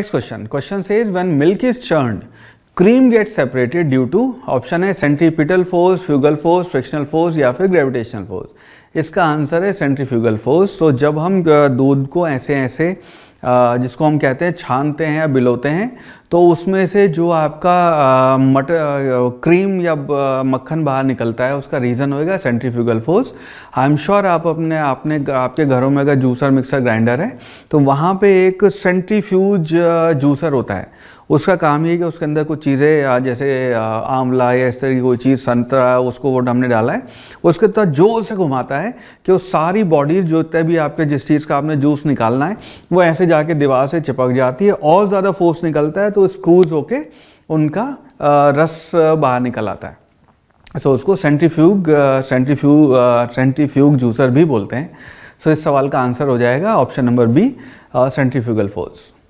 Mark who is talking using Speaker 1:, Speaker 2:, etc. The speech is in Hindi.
Speaker 1: क्वेश्चन क्वेश्चन से is when milk is churn cream get separated due to option है centripetal force fugal force frictional force या फिर ग्रेविटेशनल फोर्स इसका आंसर है सेंट्रीफ्यूगल फोर्स सो जब हम दूध को ऐसे ऐसे जिसको हम कहते हैं छानते हैं या बिलोते हैं तो उसमें से जो आपका मट क्रीम या मक्खन बाहर निकलता है उसका रीज़न होएगा centrifugal force I am sure आप अपने आपने आपके घरों में अगर जूसर मिक्सर ग्राइंडर है तो वहाँ पे एक सेंट्रीफ्यूज जूसर होता है उसका काम ये है कि उसके अंदर कुछ चीज़ें जैसे आंवला या इस तरह की कोई चीज़ संतरा उसको वो हमने डाला है उसके तहत जो से घुमाता है कि वो सारी बॉडीज जो भी आपके जिस चीज़ का आपने जूस निकालना है वो ऐसे जाके दीवार से चिपक जाती है और ज़्यादा फोर्स निकलता है तो स्क्रूज होके उनका रस बाहर निकल आता है सो so, उसको सेंट्रीफ्यूग सेंट्रीफ्यूग सेंट्रीफ्यूग जूसर भी बोलते हैं सो so, इस सवाल का आंसर हो जाएगा option number B centrifugal force